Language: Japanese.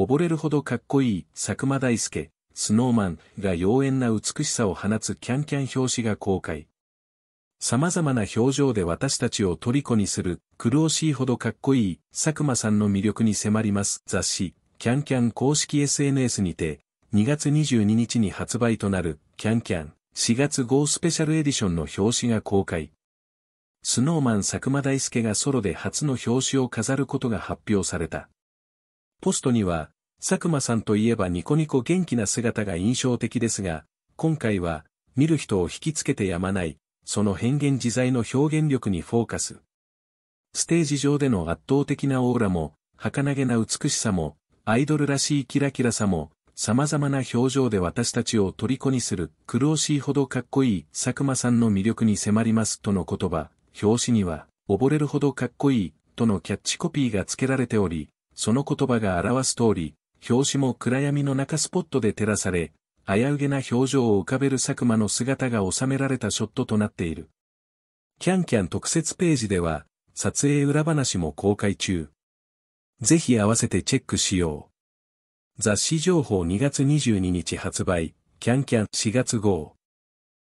溺れるほどかっこいい、佐久間大介、スノーマンが妖艶な美しさを放つキャンキャン表紙が公開。様々な表情で私たちを虜にする、苦しいほどかっこいい、佐久間さんの魅力に迫ります雑誌、キャンキャン公式 SNS にて、2月22日に発売となる、キャンキャン、4月号スペシャルエディションの表紙が公開。スノーマン佐久間大介がソロで初の表紙を飾ることが発表された。ポストには、佐久間さんといえばニコニコ元気な姿が印象的ですが、今回は、見る人を引きつけてやまない、その変幻自在の表現力にフォーカス。ステージ上での圧倒的なオーラも、儚げな美しさも、アイドルらしいキラキラさも、様々な表情で私たちを虜にする、苦労しいほどかっこいい佐久間さんの魅力に迫りますとの言葉、表紙には、溺れるほどかっこいい、とのキャッチコピーが付けられており、その言葉が表す通り、表紙も暗闇の中スポットで照らされ、危うげな表情を浮かべる佐久間の姿が収められたショットとなっている。キャンキャン特設ページでは、撮影裏話も公開中。ぜひ合わせてチェックしよう。雑誌情報2月22日発売、キャンキャン4月号。